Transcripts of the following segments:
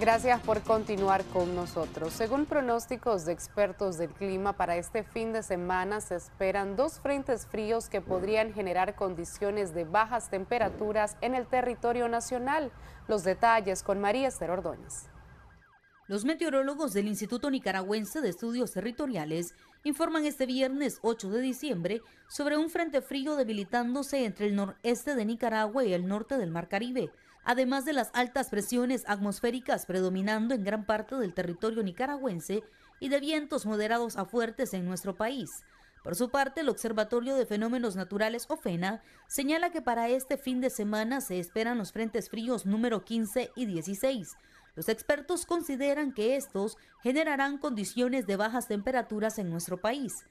Gracias por continuar con nosotros. Según pronósticos de expertos del clima, para este fin de semana se esperan dos frentes fríos que podrían generar condiciones de bajas temperaturas en el territorio nacional. Los detalles con María Esther Ordóñez. Los meteorólogos del Instituto Nicaragüense de Estudios Territoriales informan este viernes 8 de diciembre sobre un frente frío debilitándose entre el noreste de Nicaragua y el norte del Mar Caribe, además de las altas presiones atmosféricas predominando en gran parte del territorio nicaragüense y de vientos moderados a fuertes en nuestro país. Por su parte, el Observatorio de Fenómenos Naturales OFENA señala que para este fin de semana se esperan los frentes fríos número 15 y 16, los expertos consideran que estos generarán condiciones de bajas temperaturas en nuestro país.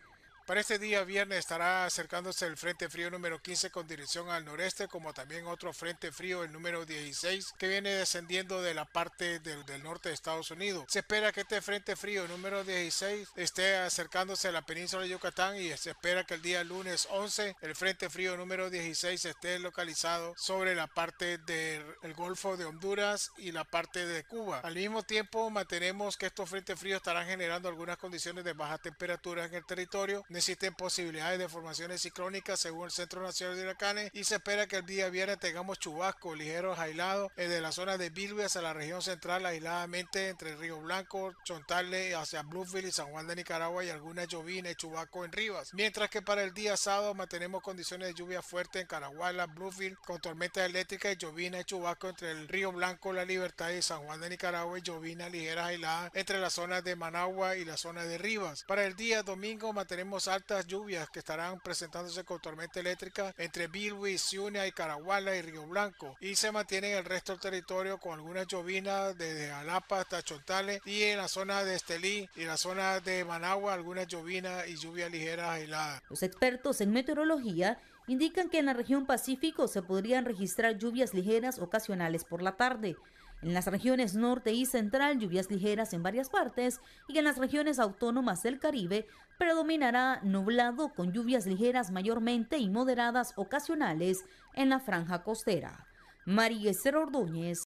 Para este día viernes estará acercándose el Frente Frío número 15 con dirección al noreste, como también otro Frente Frío, el número 16, que viene descendiendo de la parte del, norte de Estados Unidos. Se espera que este Frente Frío número 16 esté acercándose a la península de Yucatán y se espera que el día lunes 11 el Frente Frío número 16 esté localizado sobre la parte del Golfo de Honduras y la parte de Cuba. Al mismo tiempo mantenemos que estos frentes fríos estarán generando algunas condiciones de baja temperatura en el territorio. Existen posibilidades de formaciones ciclónicas según el Centro Nacional de Huracanes y se espera que el día viernes tengamos chubascos ligeros aislados desde la zona de Bilby hacia la región central aisladamente entre el Río Blanco, Chontale hacia Bluefield y San Juan de Nicaragua y algunas llovinas y chubascos en Rivas. Mientras que para el día sábado mantenemos condiciones de lluvia fuerte en Caraguala, Bluefield con tormentas eléctricas y llovinas y chubascos entre el Río Blanco, La Libertad y San Juan de Nicaragua y llovinas ligeras aisladas entre las zonas de Managua y la zona de Rivas. Para el día domingo mantenemos altas lluvias que estarán presentándose con tormenta eléctrica entre Bilwi, Ciuna y Caraguala y Río Blanco y se mantiene en el resto del territorio con algunas llovinas desde Alapa hasta Chontales y en la zona de Estelí y la zona de Managua algunas llovinas y lluvias ligeras aisladas. Los expertos en meteorología indican que en la región Pacífico se podrían registrar lluvias ligeras ocasionales por la tarde. En las regiones norte y central, lluvias ligeras en varias partes y en las regiones autónomas del Caribe predominará nublado con lluvias ligeras mayormente y moderadas ocasionales en la franja costera. María Ordóñez,